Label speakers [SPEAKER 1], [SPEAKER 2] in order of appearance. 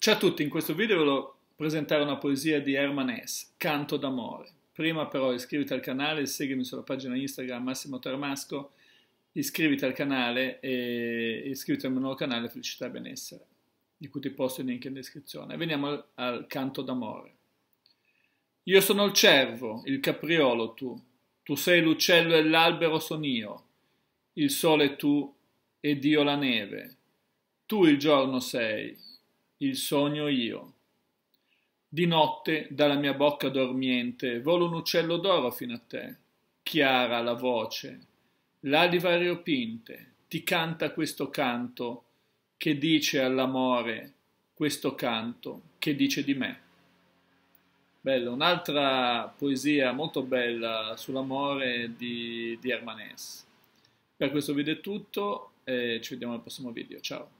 [SPEAKER 1] Ciao a tutti, in questo video volevo presentare una poesia di Herman S., Canto d'amore. Prima però iscriviti al canale, seguimi sulla pagina Instagram Massimo Tarmasco, iscriviti al canale e iscriviti al mio nuovo canale Felicità e Benessere, di cui ti posto il link in descrizione. Veniamo al, al Canto d'amore. Io sono il cervo, il capriolo tu, tu sei l'uccello e l'albero sono io, il sole tu ed io la neve. Tu il giorno sei, il sogno io. Di notte, dalla mia bocca dormiente, vola un uccello d'oro fino a te. Chiara la voce, l'ali variopinte, ti canta questo canto che dice all'amore, questo canto che dice di me. Bella, un'altra poesia molto bella sull'amore di, di Hermanes. Per questo video è tutto e ci vediamo al prossimo video. Ciao!